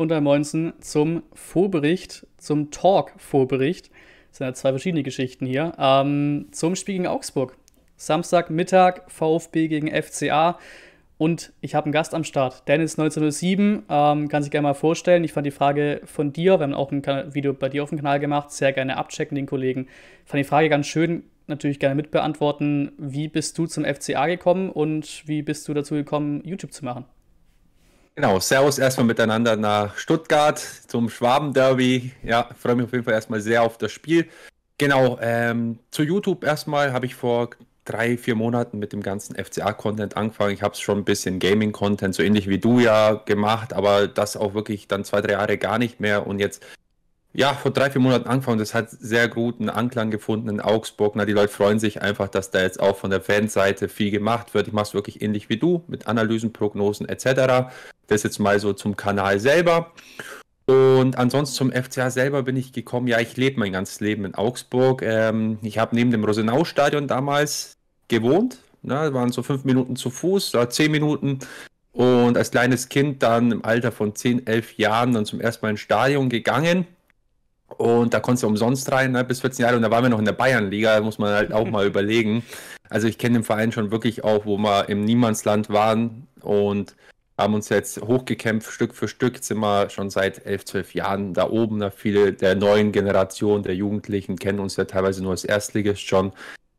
und bei Moinsen zum Vorbericht, zum Talk-Vorbericht. Das sind ja zwei verschiedene Geschichten hier. Ähm, zum Spiel gegen Augsburg. Samstagmittag, VfB gegen FCA. Und ich habe einen Gast am Start, Dennis 1907. Ähm, kann sich gerne mal vorstellen. Ich fand die Frage von dir, wir haben auch ein Video bei dir auf dem Kanal gemacht, sehr gerne abchecken, den Kollegen. Ich Fand die Frage ganz schön, natürlich gerne mitbeantworten. Wie bist du zum FCA gekommen und wie bist du dazu gekommen, YouTube zu machen? Genau, Servus erstmal miteinander nach Stuttgart zum Schwaben-Derby. Ja, freue mich auf jeden Fall erstmal sehr auf das Spiel. Genau, ähm, zu YouTube erstmal habe ich vor drei, vier Monaten mit dem ganzen FCA-Content angefangen. Ich habe es schon ein bisschen Gaming-Content, so ähnlich wie du ja, gemacht, aber das auch wirklich dann zwei, drei Jahre gar nicht mehr. Und jetzt ja, vor drei, vier Monaten angefangen. Das hat sehr guten Anklang gefunden in Augsburg. Na, die Leute freuen sich einfach, dass da jetzt auch von der Fanseite viel gemacht wird. Ich mache es wirklich ähnlich wie du, mit Analysen, Prognosen etc. Das jetzt mal so zum Kanal selber. Und ansonsten zum FCA selber bin ich gekommen. Ja, ich lebe mein ganzes Leben in Augsburg. Ähm, ich habe neben dem Rosenau-Stadion damals gewohnt. Ne, waren so fünf Minuten zu Fuß, oder zehn Minuten. Und als kleines Kind dann im Alter von zehn, elf Jahren dann zum ersten Mal ins Stadion gegangen. Und da konntest du umsonst rein, ne, bis 14 Jahre. Und da waren wir noch in der Bayernliga, muss man halt auch mhm. mal überlegen. Also ich kenne den Verein schon wirklich auch, wo wir im Niemandsland waren und haben uns jetzt hochgekämpft, Stück für Stück jetzt sind wir schon seit elf, zwölf Jahren da oben. Da viele der neuen Generation, der Jugendlichen kennen uns ja teilweise nur als Erstligist schon.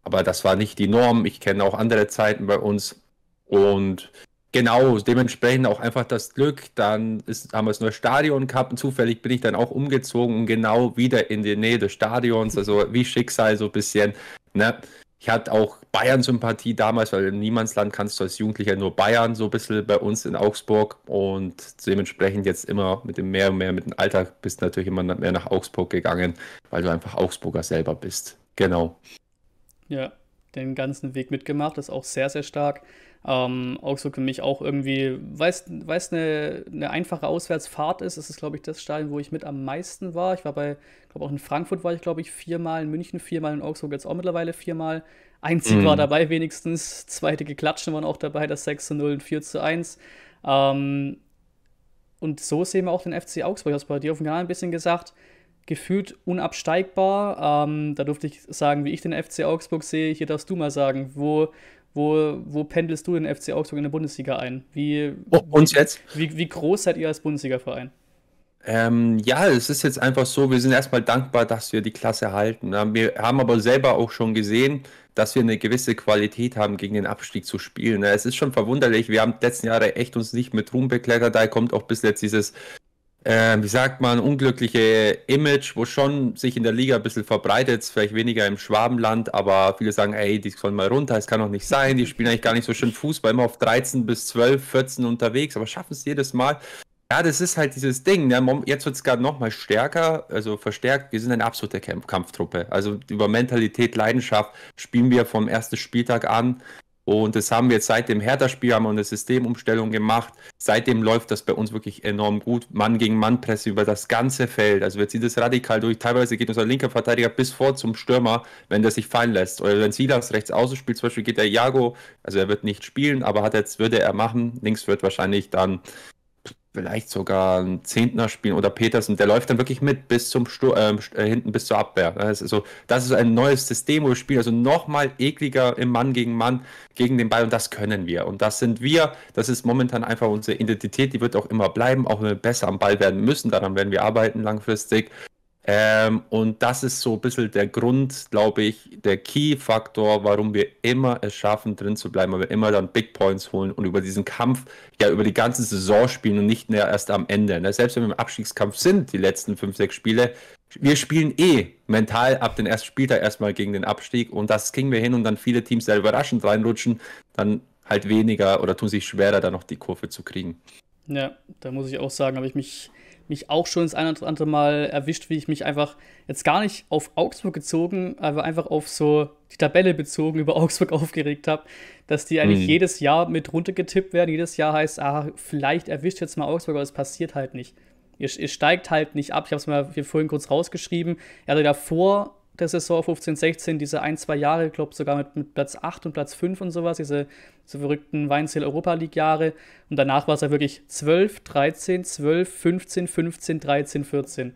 Aber das war nicht die Norm. Ich kenne auch andere Zeiten bei uns. Und Genau, dementsprechend auch einfach das Glück. Dann ist, haben wir das neue Stadion gehabt und zufällig bin ich dann auch umgezogen und genau wieder in die Nähe des Stadions. Also wie Schicksal so ein bisschen. Ne? Ich hatte auch Bayern-Sympathie damals, weil im Niemandsland kannst du als Jugendlicher nur Bayern, so ein bisschen bei uns in Augsburg. Und dementsprechend jetzt immer mit dem mehr und mehr, mit dem Alltag bist du natürlich immer mehr nach Augsburg gegangen, weil du einfach Augsburger selber bist. Genau. Ja, den ganzen Weg mitgemacht, das ist auch sehr, sehr stark. Ähm, Augsburg für mich auch irgendwie, weil es eine, eine einfache Auswärtsfahrt ist, ist es, glaube ich, das Stadion, wo ich mit am meisten war. Ich war bei, glaube auch in Frankfurt war ich, glaube ich, viermal, in München viermal, in Augsburg jetzt auch mittlerweile viermal. Ein Sieg mhm. war dabei wenigstens, zweite geklatschen waren auch dabei, das 6 zu 0 und 4 zu 1. Ähm, und so sehen wir auch den FC Augsburg. Ich habe es bei dir auf dem Kanal ein bisschen gesagt, gefühlt unabsteigbar. Ähm, da durfte ich sagen, wie ich den FC Augsburg sehe. Hier darfst du mal sagen, wo, wo, wo pendelst du den FC Augsburg in der Bundesliga ein? Wie, oh, uns jetzt? Wie, wie groß seid ihr als Bundesliga-Verein? Ähm, ja, es ist jetzt einfach so, wir sind erstmal dankbar, dass wir die Klasse halten. Wir haben aber selber auch schon gesehen, dass wir eine gewisse Qualität haben, gegen den Abstieg zu spielen. Es ist schon verwunderlich, wir haben die letzten Jahre echt uns nicht mit Ruhm bekleckert, Da kommt auch bis jetzt dieses äh, wie sagt man, unglückliche Image, wo schon sich in der Liga ein bisschen verbreitet, vielleicht weniger im Schwabenland, aber viele sagen, ey, die sollen mal runter, es kann doch nicht sein, die spielen eigentlich gar nicht so schön Fußball, immer auf 13 bis 12, 14 unterwegs, aber schaffen es jedes Mal. Ja, das ist halt dieses Ding. Ne? Jetzt wird es gerade nochmal stärker, also verstärkt. Wir sind eine absolute Kampftruppe. Also über Mentalität, Leidenschaft spielen wir vom ersten Spieltag an. Und das haben wir jetzt seit dem Hertha-Spiel, haben wir eine Systemumstellung gemacht. Seitdem läuft das bei uns wirklich enorm gut. Mann gegen Mann Presse über das ganze Feld. Also wir ziehen das radikal durch. Teilweise geht unser linker Verteidiger bis vor zum Stürmer, wenn der sich fallen lässt. Oder wenn Silas rechts außen spielt, zum Beispiel geht der Jago, also er wird nicht spielen, aber hat jetzt, würde er machen. Links wird wahrscheinlich dann vielleicht sogar ein Zehntner spielen oder Petersen, der läuft dann wirklich mit bis zum Sto ähm, äh, hinten bis zur Abwehr. Das ne, ist, so, das ist ein neues System, wo wir spielen, also nochmal ekliger im Mann gegen Mann gegen den Ball und das können wir. Und das sind wir, das ist momentan einfach unsere Identität, die wird auch immer bleiben, auch wenn wir besser am Ball werden müssen, daran werden wir arbeiten langfristig. Ähm, und das ist so ein bisschen der Grund, glaube ich, der Key-Faktor, warum wir immer es schaffen, drin zu bleiben, weil wir immer dann Big Points holen und über diesen Kampf ja über die ganze Saison spielen und nicht mehr erst am Ende. Ne? Selbst wenn wir im Abstiegskampf sind, die letzten fünf, sechs Spiele, wir spielen eh mental ab den ersten Spieltag erstmal gegen den Abstieg und das kriegen wir hin und dann viele Teams da überraschend reinrutschen, dann halt weniger oder tun sich schwerer, da noch die Kurve zu kriegen. Ja, da muss ich auch sagen, habe ich mich mich auch schon das eine oder andere Mal erwischt, wie ich mich einfach jetzt gar nicht auf Augsburg gezogen, aber einfach auf so die Tabelle bezogen über Augsburg aufgeregt habe, dass die eigentlich mhm. jedes Jahr mit runtergetippt werden. Jedes Jahr heißt, ah, vielleicht erwischt jetzt mal Augsburg, aber es passiert halt nicht. Ihr, ihr steigt halt nicht ab. Ich habe es mal hier vorhin kurz rausgeschrieben. Er hatte davor der Saison 15, 16, diese ein, zwei Jahre, ich glaube sogar mit, mit, Platz 8 und Platz 5 und sowas, diese, diese verrückten Weinzel Europa League Jahre. Und danach war es ja halt wirklich 12, 13, 12, 15, 15, 13, 14.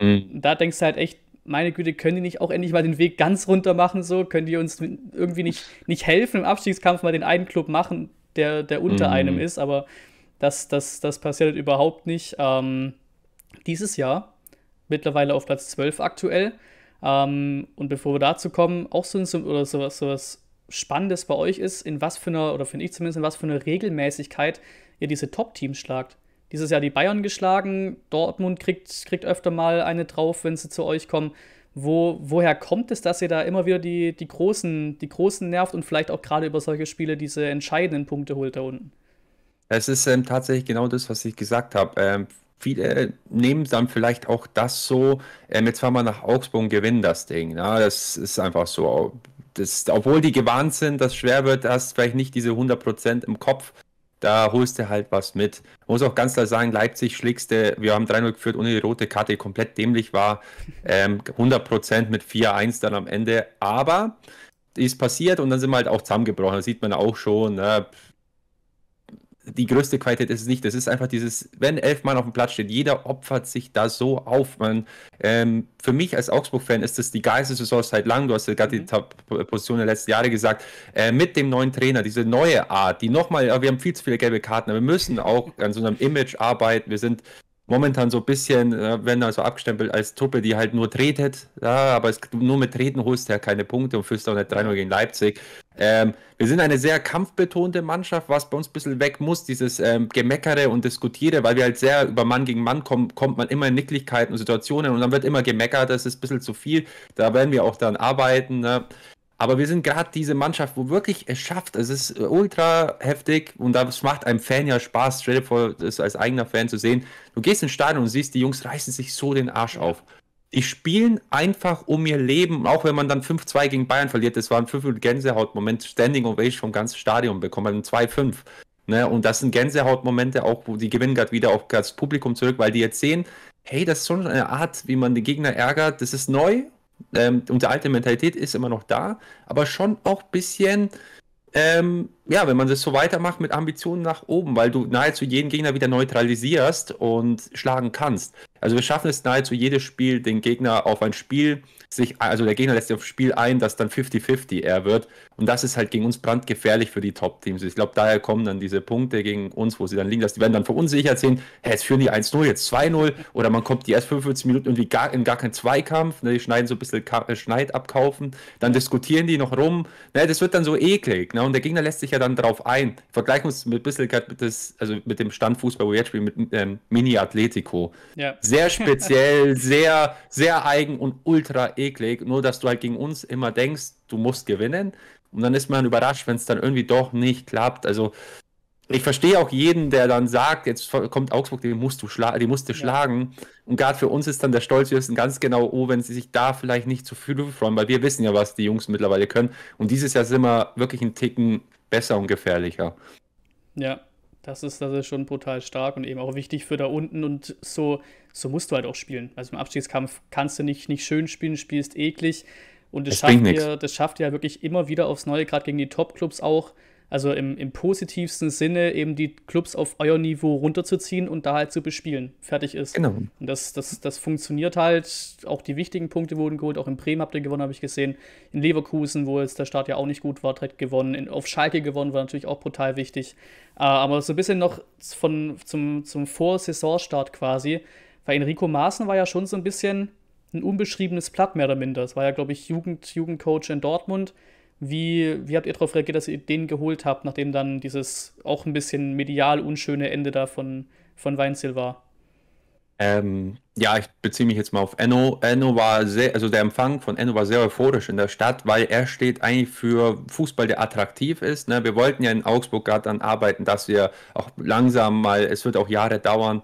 Mhm. Da denkst du halt echt, meine Güte, können die nicht auch endlich mal den Weg ganz runter machen, so? Können die uns irgendwie nicht, nicht helfen, im Abstiegskampf mal den einen Club machen, der, der unter mhm. einem ist? Aber das, das, das passiert halt überhaupt nicht. Ähm, dieses Jahr, mittlerweile auf Platz 12 aktuell, ähm, und bevor wir dazu kommen, auch so, oder sowas, sowas Spannendes bei euch ist, in was für einer, oder finde ich zumindest, in was für einer Regelmäßigkeit ihr diese Top-Teams schlagt. Dieses Jahr die Bayern geschlagen, Dortmund kriegt, kriegt öfter mal eine drauf, wenn sie zu euch kommen. Wo, woher kommt es, dass ihr da immer wieder die, die, großen, die großen nervt und vielleicht auch gerade über solche Spiele diese entscheidenden Punkte holt da unten? Es ist ähm, tatsächlich genau das, was ich gesagt habe. Ähm, viele nehmen dann vielleicht auch das so, ähm, jetzt fahren wir nach Augsburg und gewinnen das Ding. Na? Ne? Das ist einfach so. Das, obwohl die gewarnt sind, dass schwer wird, hast vielleicht nicht diese 100% im Kopf. Da holst du halt was mit. muss auch ganz klar sagen, Leipzig schlägste, wir haben 3-0 geführt ohne die rote Karte, die komplett dämlich war. Ähm, 100% mit 4-1 dann am Ende. Aber ist passiert und dann sind wir halt auch zusammengebrochen. Das sieht man auch schon. Ne? die größte Qualität ist es nicht. Das ist einfach dieses, wenn elf Mann auf dem Platz steht, jeder opfert sich da so auf. Man, ähm, für mich als Augsburg-Fan ist das die geilste Saison seit langem. Du hast ja gerade die mhm. Top-Position der letzten Jahre gesagt. Äh, mit dem neuen Trainer, diese neue Art, die nochmal, wir haben viel zu viele gelbe Karten, wir müssen auch an so einem Image arbeiten. Wir sind momentan so ein bisschen, äh, werden also abgestempelt als Truppe, die halt nur tretet. Ja, aber es, nur mit Treten holst du ja keine Punkte und führst auch nicht 3-0 gegen Leipzig. Ähm, wir sind eine sehr kampfbetonte Mannschaft, was bei uns ein bisschen weg muss, dieses ähm, Gemeckere und Diskutiere, weil wir halt sehr über Mann gegen Mann kommen, kommt man immer in Nicklichkeiten und Situationen und dann wird immer gemeckert, das ist ein bisschen zu viel. Da werden wir auch dann arbeiten. Ne? Aber wir sind gerade diese Mannschaft, wo wirklich es schafft. Es ist äh, ultra heftig und das macht einem Fan ja Spaß, straight vor, das als eigener Fan zu sehen. Du gehst ins Stadion und siehst, die Jungs reißen sich so den Arsch auf. Die spielen einfach um ihr Leben, auch wenn man dann 5-2 gegen Bayern verliert. Das waren 5 Gänsehautmoment, Standing Ovation vom ganzen Stadion bekommen, 2-5. Also ne? Und das sind Gänsehautmomente, auch wo die gewinnen gerade wieder auch das Publikum zurück, weil die jetzt sehen, hey, das ist so eine Art, wie man den Gegner ärgert. Das ist neu ähm, unsere alte Mentalität ist immer noch da, aber schon auch ein bisschen, ähm, ja, wenn man das so weitermacht mit Ambitionen nach oben, weil du nahezu jeden Gegner wieder neutralisierst und schlagen kannst. Also wir schaffen es nahezu jedes Spiel, den Gegner auf ein Spiel sich, also der Gegner lässt sich aufs Spiel ein, dass dann 50-50 er wird. Und das ist halt gegen uns brandgefährlich für die Top-Teams. Ich glaube, daher kommen dann diese Punkte gegen uns, wo sie dann liegen, dass die werden dann verunsichert sehen, hey, jetzt führen die 1-0, jetzt 2-0 oder man kommt die erst 45 Minuten irgendwie gar, in gar keinen Zweikampf, ne, die schneiden so ein bisschen äh, Schneid abkaufen, dann diskutieren die noch rum. Ne, das wird dann so eklig. Ne? Und der Gegner lässt sich ja dann drauf ein. Vergleichen uns mit bisschen mit, das, also mit dem Standfußball, wo wir jetzt spielen, mit ähm, Mini-Atletico. Ja. Sehr speziell, sehr, sehr eigen und ultra eklig, nur dass du halt gegen uns immer denkst, du musst gewinnen. Und dann ist man überrascht, wenn es dann irgendwie doch nicht klappt. Also ich verstehe auch jeden, der dann sagt, jetzt kommt Augsburg, die musst du, schla die musst du ja. schlagen. Und gerade für uns ist dann der Stolz, wir wissen ganz genau, oh, wenn sie sich da vielleicht nicht zu viel freuen, weil wir wissen ja, was die Jungs mittlerweile können. Und dieses Jahr sind wir wirklich ein Ticken besser und gefährlicher. Ja, das ist, das ist schon brutal stark und eben auch wichtig für da unten. Und so, so musst du halt auch spielen. Also im Abstiegskampf kannst du nicht, nicht schön spielen, spielst eklig. Und das, das schafft, dir, das schafft dir halt wirklich immer wieder aufs Neue, gerade gegen die Top-Clubs auch, also im, im positivsten Sinne eben die Clubs auf euer Niveau runterzuziehen und da halt zu bespielen. Fertig ist. Genau. Und das, das, das funktioniert halt. Auch die wichtigen Punkte wurden geholt. Auch in Bremen habt ihr gewonnen, habe ich gesehen. In Leverkusen, wo jetzt der Start ja auch nicht gut war, direkt gewonnen. In, auf Schalke gewonnen, war natürlich auch brutal wichtig. Uh, aber so ein bisschen noch von, zum, zum Vorsaisonstart quasi. Weil Enrico Maaßen war ja schon so ein bisschen ein unbeschriebenes Blatt mehr oder minder. Das war ja, glaube ich, Jugend, Jugendcoach in Dortmund wie, wie habt ihr darauf reagiert, dass ihr den geholt habt, nachdem dann dieses auch ein bisschen medial unschöne Ende da von, von Weinzel war? Ähm, ja, ich beziehe mich jetzt mal auf Enno. Enno war sehr, also der Empfang von Enno war sehr euphorisch in der Stadt, weil er steht eigentlich für Fußball, der attraktiv ist. Ne? Wir wollten ja in Augsburg gerade daran arbeiten, dass wir auch langsam mal, es wird auch Jahre dauern,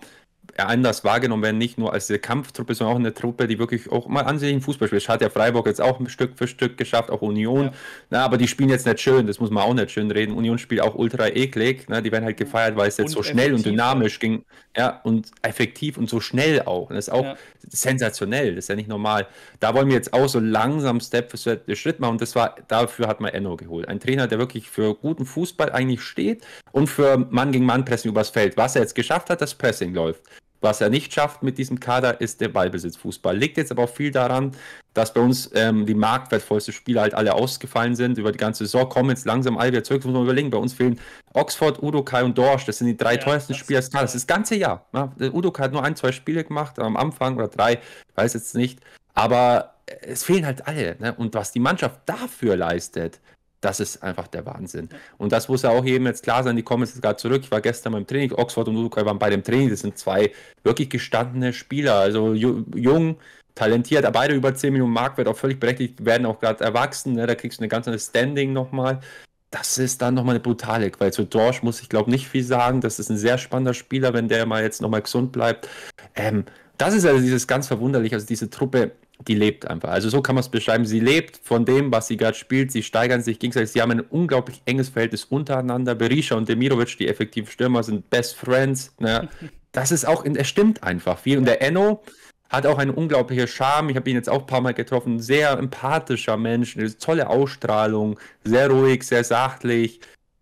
anders wahrgenommen werden, nicht nur als eine Kampftruppe, sondern auch eine Truppe, die wirklich auch mal ansehnlichen Fußball spielt. Das hat ja Freiburg jetzt auch Stück für Stück geschafft, auch Union. Ja. Na, aber die spielen jetzt nicht schön, das muss man auch nicht schön reden. Union spielt auch ultra eklig, ne? die werden halt gefeiert, weil es jetzt so schnell und dynamisch ging. Ja, und effektiv und so schnell auch. Und das ist auch ja. sensationell, das ist ja nicht normal. Da wollen wir jetzt auch so langsam Step für Step Schritt machen und das war, dafür hat man Enno geholt. Ein Trainer, der wirklich für guten Fußball eigentlich steht und für Mann gegen Mann Pressing übers Feld. Was er jetzt geschafft hat, das Pressing läuft. Was er nicht schafft mit diesem Kader, ist der Ballbesitzfußball. Liegt jetzt aber auch viel daran, dass bei uns ähm, die marktwertvollsten Spieler halt alle ausgefallen sind. Über die ganze Saison kommen jetzt langsam alle wieder zurück. Das muss man überlegen. Bei uns fehlen Oxford, Udo Kai und Dorsch. Das sind die drei ja, teuersten Spieler des Kaders. Das ganze Jahr. Ne? Udo Kai hat nur ein, zwei Spiele gemacht am Anfang oder drei. Weiß jetzt nicht. Aber es fehlen halt alle. Ne? Und was die Mannschaft dafür leistet, das ist einfach der Wahnsinn. Und das muss ja auch jedem jetzt klar sein. Die kommen jetzt gerade zurück. Ich war gestern beim Training. Oxford und Uruguay waren bei dem Training. Das sind zwei wirklich gestandene Spieler. Also jung, talentiert, beide über 10 Millionen Mark wird auch völlig berechtigt, werden auch gerade erwachsen. Ne? Da kriegst du eine ganz andere Standing nochmal. Das ist dann nochmal eine brutale, weil zu Dorsch muss ich glaube nicht viel sagen. Das ist ein sehr spannender Spieler, wenn der mal jetzt nochmal gesund bleibt. Ähm, das ist also dieses ganz verwunderlich. Also diese Truppe die lebt einfach. Also so kann man es beschreiben. Sie lebt von dem, was sie gerade spielt. Sie steigern sich gegenseitig. Sie haben ein unglaublich enges Verhältnis untereinander. Berisha und Demirovic, die effektiv Stürmer, sind Best Friends. Ne? Das ist auch, es stimmt einfach viel. Und der Enno hat auch einen unglaublichen Charme. Ich habe ihn jetzt auch ein paar Mal getroffen. Sehr empathischer Mensch, eine tolle Ausstrahlung, sehr ruhig, sehr sachlich.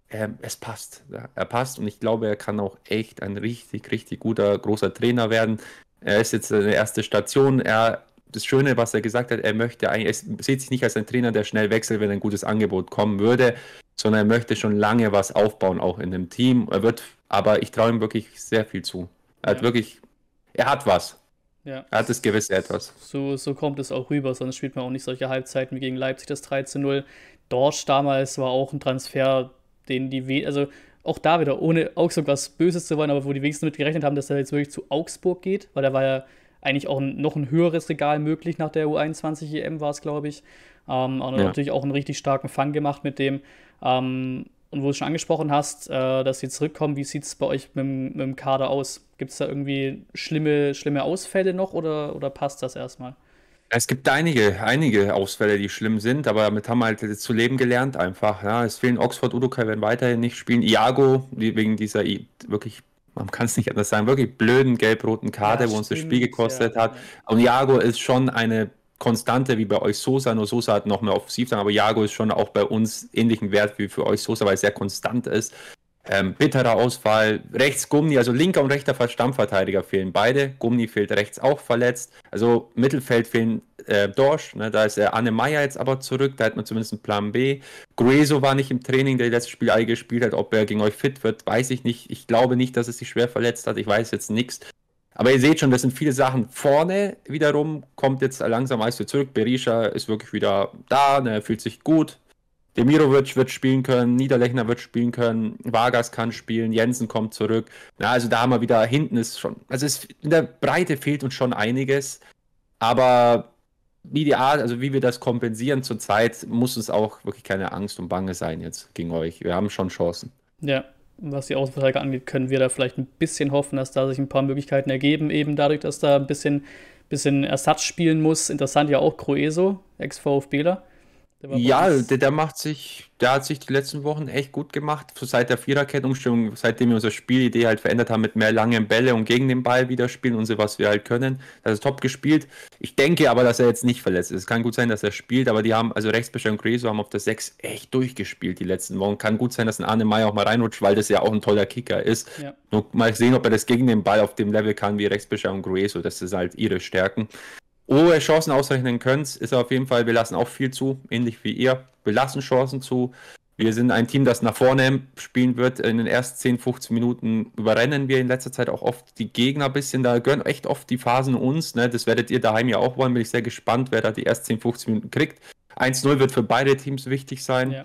Ähm, es passt. Ja, er passt und ich glaube, er kann auch echt ein richtig, richtig guter, großer Trainer werden. Er ist jetzt seine erste Station. Er das Schöne, was er gesagt hat, er möchte eigentlich, er sieht sich nicht als ein Trainer, der schnell wechselt, wenn ein gutes Angebot kommen würde, sondern er möchte schon lange was aufbauen, auch in dem Team. Er wird, aber ich traue ihm wirklich sehr viel zu. Er ja. hat wirklich, er hat was. Ja. Er hat das gewisse Etwas. So, so kommt es auch rüber, sonst spielt man auch nicht solche Halbzeiten wie gegen Leipzig das 13-0. Dorsch damals war auch ein Transfer, den die, We also auch da wieder, ohne Augsburg was Böses zu wollen, aber wo die wenigsten mit gerechnet haben, dass er jetzt wirklich zu Augsburg geht, weil er war ja eigentlich auch ein, noch ein höheres Regal möglich nach der U21 EM war es, glaube ich. Ähm, und ja. natürlich auch einen richtig starken Fang gemacht mit dem. Ähm, und wo du schon angesprochen hast, äh, dass sie zurückkommen, wie sieht es bei euch mit, mit, dem Kader aus? Gibt es da irgendwie schlimme, schlimme Ausfälle noch oder, oder passt das erstmal? Es gibt einige, einige Ausfälle, die schlimm sind, aber damit haben wir halt zu leben gelernt einfach. Ja, es fehlen Oxford, Udokai werden weiterhin nicht spielen. Iago, wegen dieser wirklich man kann es nicht anders sagen, wirklich blöden gelb-roten Karte, ja, wo uns das Spiel gekostet ja. hat. Und Jago ist schon eine Konstante wie bei euch Sosa, nur Sosa hat noch mehr offensiv aber Jago ist schon auch bei uns ähnlichen Wert wie für euch Sosa, weil er sehr konstant ist. Ähm, bitterer Ausfall. Rechts Gummi, also linker und rechter Stammverteidiger fehlen beide. Gummi fehlt rechts auch verletzt. Also Mittelfeld fehlen äh, Dorsch, ne, da ist äh, Anne Meyer jetzt aber zurück, da hat man zumindest einen Plan B. Grueso war nicht im Training, der letztes Spiel alle gespielt hat. Ob er gegen euch fit wird, weiß ich nicht. Ich glaube nicht, dass es sich schwer verletzt hat. Ich weiß jetzt nichts. Aber ihr seht schon, das sind viele Sachen. Vorne wiederum kommt jetzt langsam Eis zurück. Berisha ist wirklich wieder da, ne, fühlt sich gut. Demirovic wird spielen können, Niederlechner wird spielen können, Vargas kann spielen, Jensen kommt zurück. Na, also da haben wir wieder, hinten ist schon, also es, in der Breite fehlt uns schon einiges. Aber wie die Art, also wie wir das kompensieren zurzeit, muss uns auch wirklich keine Angst und Bange sein jetzt gegen euch. Wir haben schon Chancen. Ja, was die Außenverteidiger angeht, können wir da vielleicht ein bisschen hoffen, dass da sich ein paar Möglichkeiten ergeben, eben dadurch, dass da ein bisschen, bisschen Ersatz spielen muss. Interessant ja auch Crueso, Ex-VfBler ja, der, der, macht sich, der hat sich die letzten Wochen echt gut gemacht. Seit der Viererkettenumstellung, seitdem wir unsere Spielidee halt verändert haben mit mehr langen Bälle und gegen den Ball wieder spielen und so was wir halt können. Das ist top gespielt. Ich denke aber, dass er jetzt nicht verletzt ist. Es kann gut sein, dass er spielt, aber die haben, also Rechtsbescher und Greso haben auf der 6 echt durchgespielt die letzten Wochen. Kann gut sein, dass ein Arne Meyer auch mal reinrutscht, weil das ja auch ein toller Kicker ist. Ja. Nur mal sehen, ob er das gegen den Ball auf dem Level kann wie Rechtsbescher und Greso. Das ist halt ihre Stärken hohe Chancen ausrechnen könnt, ist auf jeden Fall, wir lassen auch viel zu, ähnlich wie ihr. Wir lassen Chancen zu. Wir sind ein Team, das nach vorne spielen wird. In den ersten 10, 15 Minuten überrennen wir in letzter Zeit auch oft die Gegner ein bisschen. Da gehören echt oft die Phasen uns. Ne? Das werdet ihr daheim ja auch wollen. Bin ich sehr gespannt, wer da die ersten 10, 15 Minuten kriegt. 1-0 wird für beide Teams wichtig sein. Ja.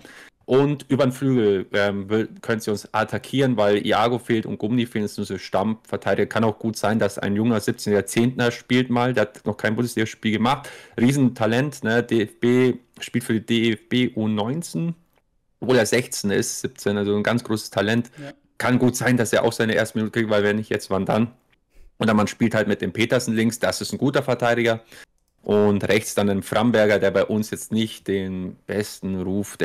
Und über den Flügel ähm, können sie uns attackieren, weil Iago fehlt und Gummi fehlen. Das ist unsere Stammverteidiger. Kann auch gut sein, dass ein junger 17 Jahrzehntner spielt mal. Der hat noch kein Bundesligaspiel gemacht. Riesentalent. Ne? DFB spielt für die DFB U19. Obwohl er 16 ist, 17, also ein ganz großes Talent. Ja. Kann gut sein, dass er auch seine ersten Minuten kriegt, weil wenn nicht jetzt, wann dann? Und dann man spielt halt mit dem Petersen links, das ist ein guter Verteidiger. Und rechts dann ein Framberger, der bei uns jetzt nicht den besten Ruf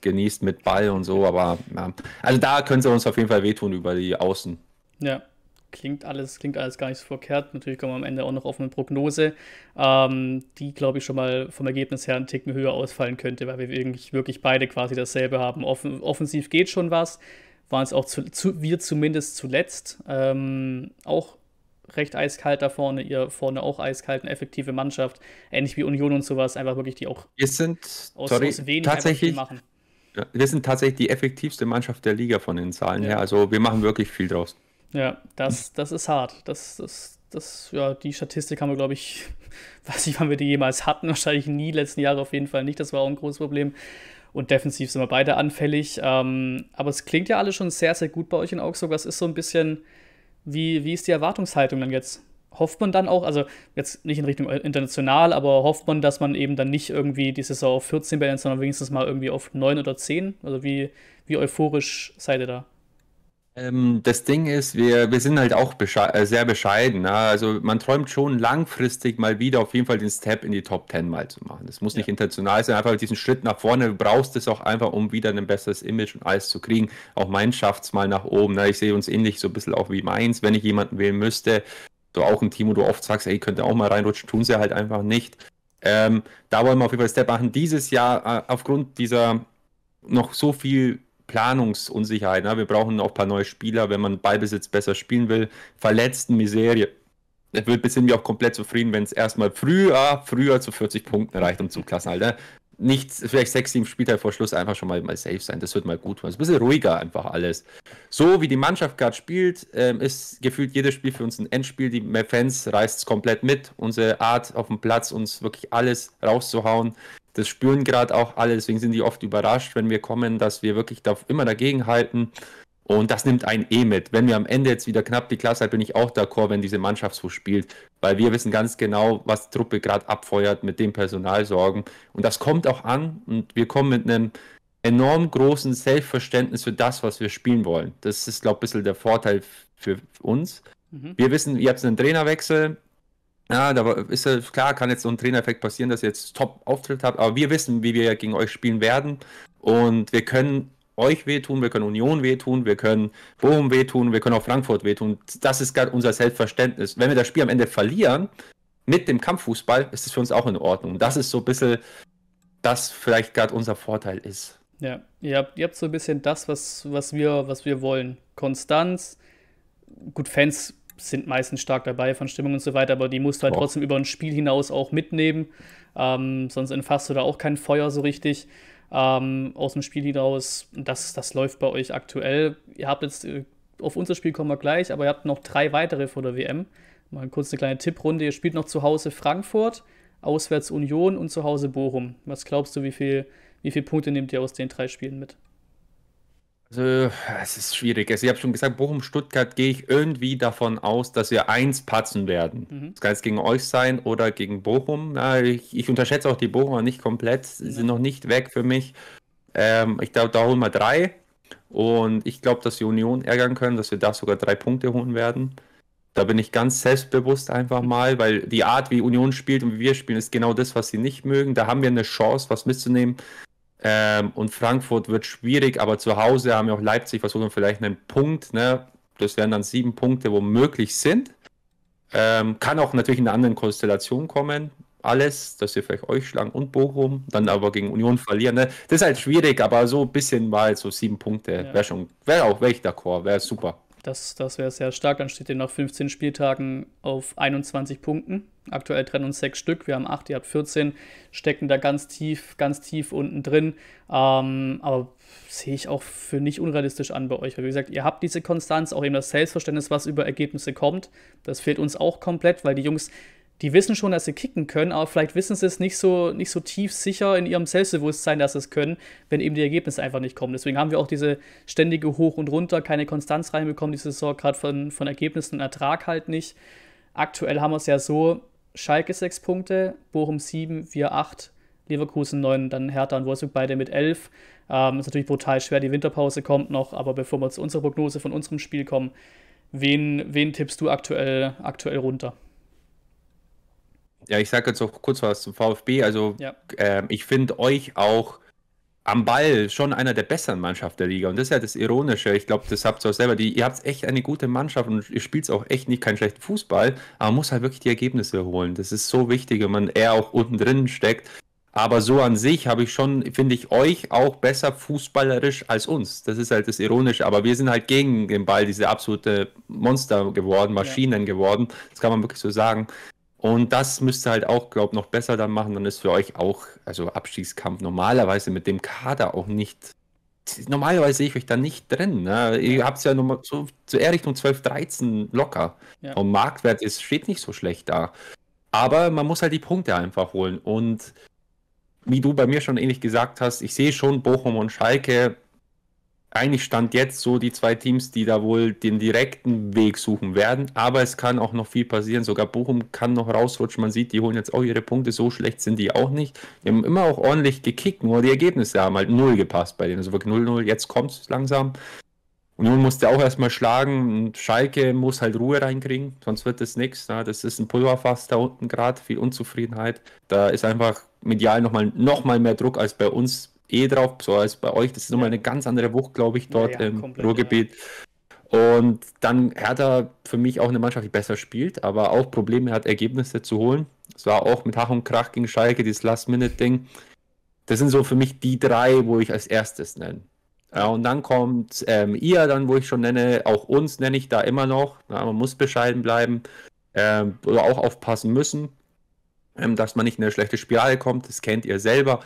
genießt mit Ball und so, aber ja. also da können sie uns auf jeden Fall wehtun über die Außen. Ja, klingt alles, klingt alles gar nicht so verkehrt. Natürlich kommen wir am Ende auch noch auf eine Prognose, ähm, die, glaube ich, schon mal vom Ergebnis her einen Ticken höher ausfallen könnte, weil wir wirklich, wirklich beide quasi dasselbe haben. Offen, offensiv geht schon was, waren es auch zu, zu, wir zumindest zuletzt. Ähm, auch recht eiskalt da vorne, ihr vorne auch eiskalt, eine effektive Mannschaft, ähnlich wie Union und sowas, einfach wirklich die auch wir sind, aus, sorry, aus wenig tatsächlich, machen. wir sind tatsächlich die effektivste Mannschaft der Liga von den Zahlen ja. her, also wir machen wirklich viel draus. Ja, das, das ist hart. Das, das, das, ja, die Statistik haben wir, glaube ich, weiß nicht, wann wir die jemals hatten, wahrscheinlich nie, letzten Jahre auf jeden Fall nicht, das war auch ein großes Problem. Und defensiv sind wir beide anfällig. Ähm, aber es klingt ja alles schon sehr, sehr gut bei euch in Augsburg. Was ist so ein bisschen, wie, wie ist die Erwartungshaltung dann jetzt? Hofft man dann auch, also jetzt nicht in Richtung international, aber hofft man, dass man eben dann nicht irgendwie die Saison auf 14 beendet, sondern wenigstens mal irgendwie auf 9 oder 10? Also wie, wie euphorisch seid ihr da? Ähm, das Ding ist, wir, wir sind halt auch besche äh, sehr bescheiden. Ne? Also man träumt schon langfristig mal wieder auf jeden Fall den Step in die Top 10 mal zu machen. Das muss nicht intentional sein, einfach diesen Schritt nach vorne. Du brauchst es auch einfach, um wieder ein besseres Image und alles zu kriegen. Auch mein schafft mal nach oben. Ne? Ich sehe uns ähnlich so ein bisschen auch wie meins, wenn ich jemanden wählen müsste. So auch ein Team, wo du oft sagst, ey, könnte auch mal reinrutschen, tun sie halt einfach nicht. Ähm, da wollen wir auf jeden Fall einen Step machen. Dieses Jahr, äh, aufgrund dieser noch so viel Planungsunsicherheit. Ne? Wir brauchen auch ein paar neue Spieler, wenn man Ballbesitz besser spielen will. Verletzten, Miserie. Ich bin mir auch komplett zufrieden, wenn es erstmal früher, früher zu 40 Punkten reicht, um zu klassen, Alter. Nichts, vielleicht sechs, sieben Spieltage vor Schluss einfach schon mal, mal safe sein. Das wird mal gut. Es ist ein bisschen ruhiger einfach alles. So wie die Mannschaft gerade spielt, ähm, ist gefühlt jedes Spiel für uns ein Endspiel. Die Fans reißt es komplett mit. Unsere Art auf dem Platz, uns wirklich alles rauszuhauen das spüren gerade auch alle, deswegen sind die oft überrascht, wenn wir kommen, dass wir wirklich da immer dagegen halten. Und das nimmt ein E eh mit. Wenn wir am Ende jetzt wieder knapp die Klasse halten, bin ich auch d'accord, wenn diese Mannschaft so spielt. Weil wir wissen ganz genau, was die Truppe gerade abfeuert mit dem Personalsorgen. Und das kommt auch an. Und wir kommen mit einem enorm großen Selbstverständnis für das, was wir spielen wollen. Das ist, glaube ich, ein bisschen der Vorteil für uns. Mhm. Wir wissen, ihr habt einen Trainerwechsel, ja, da ist ja klar, kann jetzt so ein Trainereffekt passieren, dass ihr jetzt Top-Auftritt habt, aber wir wissen, wie wir gegen euch spielen werden und wir können euch wehtun, wir können Union wehtun, wir können Bochum wehtun, wir können auch Frankfurt wehtun. Das ist gerade unser Selbstverständnis. Wenn wir das Spiel am Ende verlieren, mit dem Kampffußball, ist es für uns auch in Ordnung. Das ist so ein bisschen, das vielleicht gerade unser Vorteil ist. Ja, ihr habt, ihr habt so ein bisschen das, was, was, wir, was wir wollen. Konstanz, gut, Fans sind meistens stark dabei von Stimmung und so weiter, aber die musst du halt Boah. trotzdem über ein Spiel hinaus auch mitnehmen. Ähm, sonst entfasst du da auch kein Feuer so richtig ähm, aus dem Spiel hinaus. Das, das läuft bei euch aktuell. Ihr habt jetzt, äh, auf unser Spiel kommen wir gleich, aber ihr habt noch drei weitere vor der WM. Mal kurz eine kleine Tipprunde. Ihr spielt noch zu Hause Frankfurt, auswärts Union und zu Hause Bochum. Was glaubst du, wie viel, wie viele Punkte nehmt ihr aus den drei Spielen mit? Also, es ist schwierig. Also, ich habe schon gesagt, Bochum-Stuttgart gehe ich irgendwie davon aus, dass wir eins patzen werden. Mhm. Das kann jetzt gegen euch sein oder gegen Bochum. Na, ich, ich, unterschätze auch die Bochumer nicht komplett. Sie ja. sind noch nicht weg für mich. Ähm, ich glaube, da holen wir drei. Und ich glaube, dass wir Union ärgern können, dass wir da sogar drei Punkte holen werden. Da bin ich ganz selbstbewusst einfach mal, weil die Art, wie Union spielt und wie wir spielen, ist genau das, was sie nicht mögen. Da haben wir eine Chance, was mitzunehmen. Ähm, und Frankfurt wird schwierig, aber zu Hause haben wir auch Leipzig versucht vielleicht einen Punkt. Ne? Das wären dann sieben Punkte, wo möglich sind. Ähm, kann auch natürlich in einer anderen Konstellation kommen. Alles, dass wir vielleicht euch schlagen und Bochum, dann aber gegen Union verlieren. Ne? Das ist halt schwierig, aber so ein bisschen mal so sieben Punkte ja. wäre schon, wäre auch, wäre ich d'accord, wäre super. Das, das wäre sehr stark. Dann steht ihr nach 15 Spieltagen auf 21 Punkten. Aktuell trennen uns sechs Stück. Wir haben acht, ihr habt 14, stecken da ganz tief, ganz tief unten drin. Ähm, aber sehe ich auch für nicht unrealistisch an bei euch. Weil, wie gesagt, ihr habt diese Konstanz, auch eben das Selbstverständnis, was über Ergebnisse kommt. Das fehlt uns auch komplett, weil die Jungs die wissen schon, dass sie kicken können, aber vielleicht wissen sie es nicht so, nicht so tief sicher in ihrem Selbstbewusstsein, dass sie es können, wenn eben die Ergebnisse einfach nicht kommen. Deswegen haben wir auch diese ständige Hoch und Runter, keine Konstanz reinbekommen, diese Saison gerade von, von Ergebnissen und Ertrag halt nicht. Aktuell haben wir es ja so, Schalke sechs Punkte, Bochum sieben, wir acht, Leverkusen neun, dann Hertha und Wolfsburg beide mit elf. Ähm, ist natürlich brutal schwer, die Winterpause kommt noch, aber bevor wir zu unserer Prognose von unserem Spiel kommen, wen, wen tippst du aktuell, aktuell runter? ja, ich sage jetzt auch kurz was zum VfB. Also ja. ähm, ich finde euch auch am Ball schon einer der besseren Mannschaften der Liga. Und das ist ja das Ironische. Ich glaube, das habt ihr auch selber. Die, ihr habt echt eine gute Mannschaft und ihr spielt auch echt nicht keinen schlechten Fußball, aber man muss halt wirklich die Ergebnisse holen. Das ist so wichtig, wenn man eher auch unten drin steckt. Aber so an sich habe ich schon, finde ich, euch auch besser fußballerisch als uns. Das ist halt das Ironische. Aber wir sind halt gegen den Ball diese absolute Monster geworden, Maschinen ja. geworden. Das kann man wirklich so sagen. Und das müsst ihr halt auch, glaube ich, noch besser dann machen. Dann ist für euch auch, also Abstiegskampf normalerweise mit dem Kader auch nicht. Normalerweise sehe ich euch da nicht drin. Ne? Ihr habt es ja nochmal so, so eher Richtung 12, 13 locker. Ja. Und Marktwert ist, steht nicht so schlecht da. Aber man muss halt die Punkte einfach holen. Und wie du bei mir schon ähnlich gesagt hast, ich sehe schon Bochum und Schalke eigentlich stand jetzt so die zwei Teams, die da wohl den direkten Weg suchen werden. Aber es kann auch noch viel passieren. Sogar Bochum kann noch rausrutschen. Man sieht, die holen jetzt auch ihre Punkte. So schlecht sind die auch nicht. Die haben immer auch ordentlich gekickt, nur die Ergebnisse haben halt null gepasst bei denen. Also wirklich 0-0. Jetzt kommt es langsam. Und nun musste auch erstmal schlagen. Und Schalke muss halt Ruhe reinkriegen, sonst wird das nichts. Ne? Das ist ein Pulverfass da unten gerade, viel Unzufriedenheit. Da ist einfach medial nochmal noch mal mehr Druck als bei uns eh drauf, so als bei euch. Das ist nochmal eine ganz andere Wucht, glaube ich, dort ja, ja, im komplett, Ruhrgebiet. Ja. Und dann Hertha für mich auch eine Mannschaft, die besser spielt, aber auch Probleme hat, Ergebnisse zu holen. Es war auch mit Hach und Krach gegen Schalke, dieses Last-Minute-Ding. Das sind so für mich die drei, wo ich als erstes nenne. Ja, und dann kommt ähm, ihr, dann, wo ich schon nenne, auch uns nenne ich da immer noch. Ja, man muss bescheiden bleiben ähm, oder auch aufpassen müssen, ähm, dass man nicht in eine schlechte Spirale kommt. Das kennt ihr selber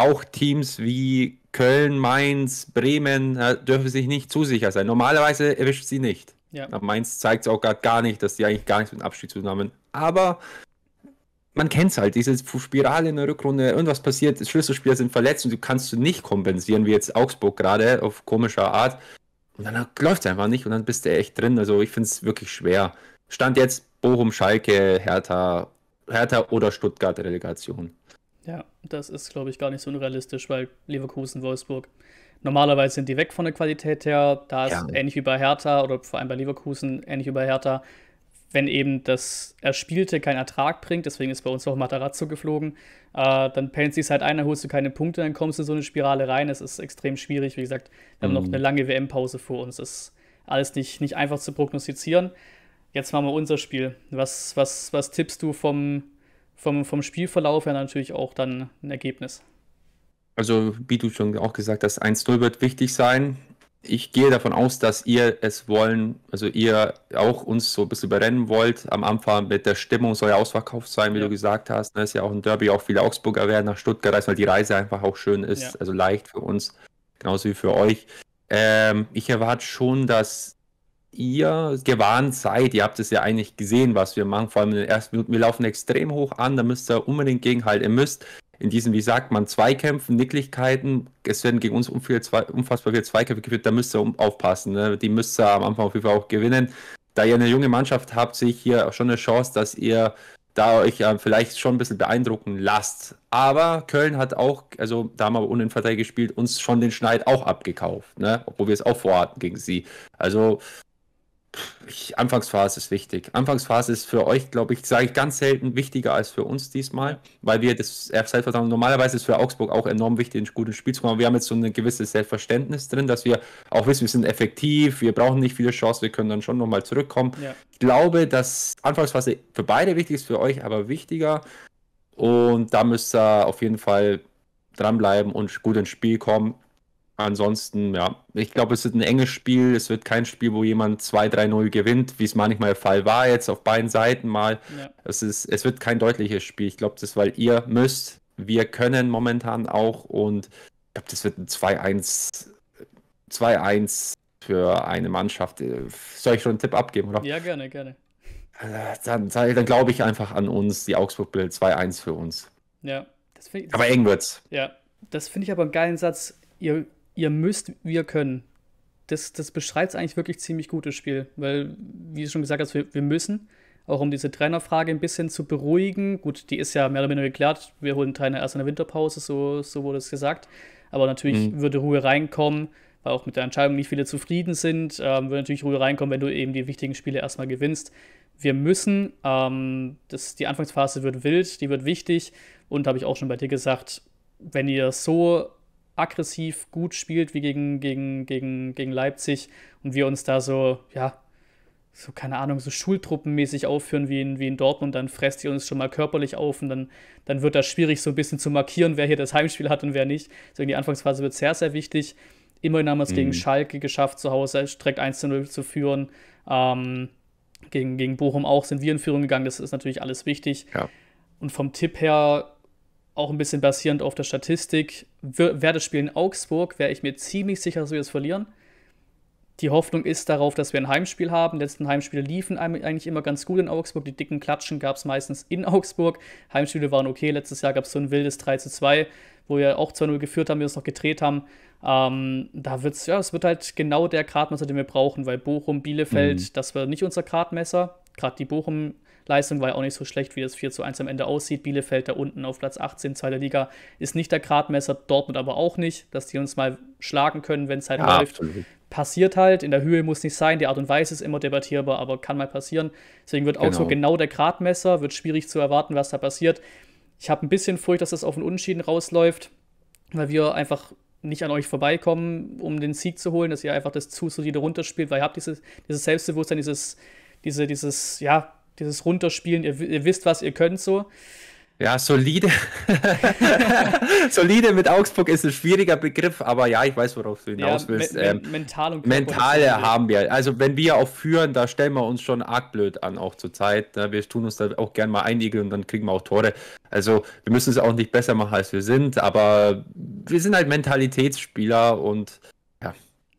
auch Teams wie Köln, Mainz, Bremen äh, dürfen sich nicht zu sicher sein. Normalerweise erwischt sie nicht. Ja. Mainz zeigt es auch gerade gar nicht, dass die eigentlich gar nichts mit dem Abschied zu tun haben. Aber man kennt es halt, diese Spirale in der Rückrunde, irgendwas passiert, Schlüsselspieler sind verletzt und du kannst du nicht kompensieren, wie jetzt Augsburg gerade auf komischer Art. Und dann läuft es einfach nicht und dann bist du echt drin. Also ich finde es wirklich schwer. Stand jetzt Bochum, Schalke, Hertha, Hertha oder Stuttgart Relegation. Ja, das ist, glaube ich, gar nicht so unrealistisch, weil Leverkusen, Wolfsburg, normalerweise sind die weg von der Qualität her. Da ist ja. ähnlich wie bei Hertha oder vor allem bei Leverkusen ähnlich wie bei Hertha, wenn eben das Erspielte keinen Ertrag bringt, deswegen ist bei uns auch Matarazzo geflogen, äh, dann pennt sie es halt ein, dann holst du keine Punkte, dann kommst du in so eine Spirale rein. Es ist extrem schwierig. Wie gesagt, wir mhm. haben noch mhm. eine lange WM-Pause vor uns. Das ist alles nicht, nicht einfach zu prognostizieren. Jetzt machen wir unser Spiel. Was, was, was tippst du vom vom, vom Spielverlauf her natürlich auch dann ein Ergebnis. Also, wie du schon auch gesagt hast, 1-0 wird wichtig sein. Ich gehe davon aus, dass ihr es wollen, also ihr auch uns so ein bisschen überrennen wollt. Am Anfang mit der Stimmung soll ja ausverkauft sein, wie ja. du gesagt hast. Das ne? ist ja auch ein Derby, auch viele Augsburger werden nach Stuttgart reisen, weil die Reise einfach auch schön ist, ja. also leicht für uns, genauso wie für euch. Ähm, ich erwarte schon, dass ihr gewarnt seid. Ihr habt es ja eigentlich gesehen, was wir machen, vor allem in den ersten Minuten. Wir laufen extrem hoch an, da müsst ihr unbedingt gegenhalten. Ihr müsst in diesen, wie sagt man, Zweikämpfen, Nicklichkeiten, es werden gegen uns unfassbar viele Zweikämpfe geführt, da müsst ihr aufpassen. Ne? Die müsst ihr am Anfang auf jeden Fall auch gewinnen. Da ihr eine junge Mannschaft habt, sehe ich hier schon eine Chance, dass ihr da euch äh, vielleicht schon ein bisschen beeindrucken lasst. Aber Köln hat auch, also da haben wir Unenverteidiger gespielt, uns schon den Schneid auch abgekauft, ne? obwohl wir es auch vorhatten gegen sie. Also ich, Anfangsphase ist wichtig. Anfangsphase ist für euch, glaube ich, sage ich ganz selten wichtiger als für uns diesmal, weil wir das Selbstvertrauen normalerweise ist für Augsburg auch enorm wichtig, ein gutes Spiel zu machen. Wir haben jetzt so ein gewisses Selbstverständnis drin, dass wir auch wissen, wir sind effektiv, wir brauchen nicht viele Chancen, wir können dann schon nochmal zurückkommen. Ja. Ich glaube, dass Anfangsphase für beide wichtig ist, für euch aber wichtiger. Und da müsst ihr auf jeden Fall dranbleiben und gut ins Spiel kommen. Ansonsten, ja, ich glaube, es wird ein enges Spiel. Es wird kein Spiel, wo jemand 2-3-0 gewinnt, wie es manchmal der Fall war, jetzt auf beiden Seiten mal. Ja. Es, ist, es wird kein deutliches Spiel. Ich glaube, das ist, weil ihr müsst, wir können momentan auch und ich glaube, das wird ein 2-1, 2-1 für eine Mannschaft. Äh, soll ich schon einen Tipp abgeben, oder? Ja, gerne, gerne. Äh, dann, dann glaube ich einfach an uns, die Augsburg Bild 2-1 für uns. Ja, das finde ich. aber eng wird's. Ja, das finde ich aber einen geilen Satz. Ihr ihr müsst, wir können. Das, das beschreibt eigentlich wirklich ziemlich gutes Spiel. Weil, wie du schon gesagt hast, also wir, wir müssen, auch um diese Trainerfrage ein bisschen zu beruhigen. Gut, die ist ja mehr oder weniger geklärt. Wir holen Trainer erst in der Winterpause, so, so wurde es gesagt. Aber natürlich mhm. würde Ruhe reinkommen, weil auch mit der Entscheidung nicht viele zufrieden sind. Ähm, würde natürlich Ruhe reinkommen, wenn du eben die wichtigen Spiele erstmal gewinnst. Wir müssen, ähm, das, die Anfangsphase wird wild, die wird wichtig. Und habe ich auch schon bei dir gesagt, wenn ihr so aggressiv gut spielt wie gegen, gegen, gegen, gegen Leipzig und wir uns da so, ja, so, keine Ahnung, so schultruppenmäßig aufführen wie in, wie in Dortmund, dann fresst ihr uns schon mal körperlich auf und dann, dann wird das schwierig, so ein bisschen zu markieren, wer hier das Heimspiel hat und wer nicht. Deswegen die Anfangsphase wird sehr, sehr wichtig. Immerhin haben wir es mhm. gegen Schalke geschafft, zu Hause direkt 1 zu 0 zu führen. Ähm, gegen, gegen Bochum auch sind wir in Führung gegangen, das ist natürlich alles wichtig. Ja. Und vom Tipp her auch ein bisschen basierend auf der Statistik, wäre das Spiel in Augsburg, wäre ich mir ziemlich sicher, dass wir das verlieren. Die Hoffnung ist darauf, dass wir ein Heimspiel haben. Die letzten Heimspiele liefen eigentlich immer ganz gut in Augsburg. Die dicken Klatschen gab es meistens in Augsburg. Heimspiele waren okay. Letztes Jahr gab es so ein wildes 3 zu 2, wo wir auch 2-0 geführt haben, wir uns noch gedreht haben. Ähm, da wird's, ja, es wird halt genau der Gradmesser, den wir brauchen, weil Bochum, Bielefeld, mhm. das war nicht unser Gradmesser. Gerade die Bochum Leistung war ja auch nicht so schlecht, wie das 4 zu 1 am Ende aussieht. Bielefeld da unten auf Platz 18, zweiter Liga, ist nicht der Gradmesser, Dortmund aber auch nicht, dass die uns mal schlagen können, wenn es halt ja, läuft. Absolut. Passiert halt, in der Höhe muss nicht sein, die Art und Weise ist immer debattierbar, aber kann mal passieren. Deswegen wird auch so genau, genau der Gradmesser, wird schwierig zu erwarten, was da passiert. Ich habe ein bisschen Furcht, dass das auf den Unentschieden rausläuft, weil wir einfach nicht an euch vorbeikommen, um den Sieg zu holen, dass ihr einfach das zu solide runterspielt, weil ihr habt dieses, dieses Selbstbewusstsein, dieses, diese, dieses, ja, dieses Runterspielen, ihr, ihr wisst, was ihr könnt so. Ja, solide. solide mit Augsburg ist ein schwieriger Begriff, aber ja, ich weiß, worauf du hinaus ja, willst. Me ähm, mental und mentale haben wir. Also, wenn wir auch führen, da stellen wir uns schon arg blöd an, auch zur Zeit. Ne? Wir tun uns da auch gerne mal einige und dann kriegen wir auch Tore. Also, wir müssen es auch nicht besser machen, als wir sind, aber wir sind halt Mentalitätsspieler und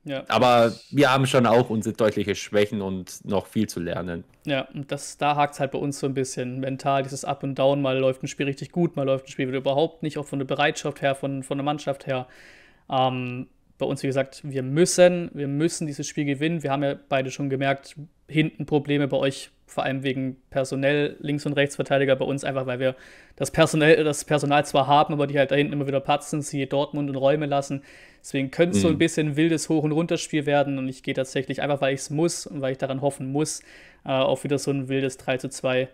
ja. Aber wir haben schon auch unsere deutliche Schwächen und noch viel zu lernen. Ja, und das, da hakt es halt bei uns so ein bisschen mental, dieses Up und Down. Mal läuft ein Spiel richtig gut, mal läuft ein Spiel wieder überhaupt nicht, auch von der Bereitschaft her, von, von der Mannschaft her. Ähm, bei uns, wie gesagt, wir müssen, wir müssen dieses Spiel gewinnen. Wir haben ja beide schon gemerkt, hinten Probleme bei euch, vor allem wegen personell Links- und Rechtsverteidiger bei uns, einfach weil wir das Personal, das Personal zwar haben, aber die halt da hinten immer wieder patzen, sie Dortmund und Räume lassen. Deswegen könnte es mhm. so ein mhm. bisschen wildes Hoch- und Runterspiel werden und ich gehe tatsächlich einfach, weil ich es muss und weil ich daran hoffen muss, äh, auf wieder so ein wildes 3 zu 2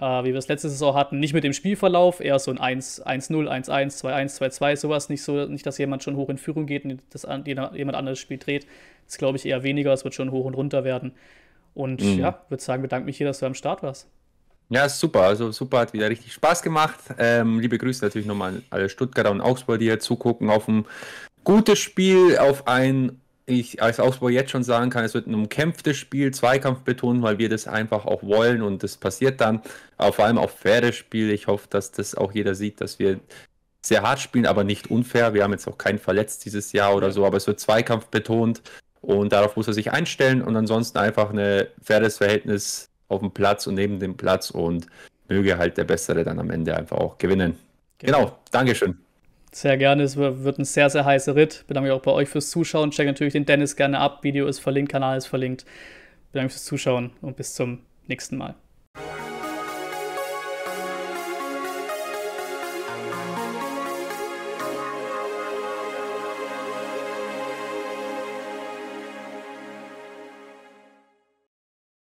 äh, wie wir es letzte Saison hatten, nicht mit dem Spielverlauf, eher so ein 1-0, 1-1, 2-1, 2-2, sowas. Nicht so, nicht, dass jemand schon hoch in Führung geht und das, jemand anderes Spiel dreht. Das glaube ich eher weniger, es wird schon hoch und runter werden. Und mhm. ja, würde sagen, bedanke mich hier, dass du am Start warst. Ja, super. Also super, hat wieder richtig Spaß gemacht. Ähm, liebe Grüße natürlich nochmal an alle Stuttgarter und Augsburg, die hier zugucken, auf ein gutes Spiel, auf ein ich als Augsburg jetzt schon sagen kann, es wird ein umkämpftes Spiel, Zweikampf betonen, weil wir das einfach auch wollen und das passiert dann. Aber vor allem auch faires Spiel. Ich hoffe, dass das auch jeder sieht, dass wir sehr hart spielen, aber nicht unfair. Wir haben jetzt auch keinen verletzt dieses Jahr oder so, aber es wird Zweikampf betont und darauf muss er sich einstellen und ansonsten einfach ein faires Verhältnis auf dem Platz und neben dem Platz und möge halt der Bessere dann am Ende einfach auch gewinnen. Genau, genau. Dankeschön. Sehr gerne, es wird ein sehr, sehr heißer Ritt. Bedanke mich auch bei euch fürs Zuschauen. Checkt natürlich den Dennis gerne ab. Video ist verlinkt, Kanal ist verlinkt. Bedanke mich fürs Zuschauen und bis zum nächsten Mal.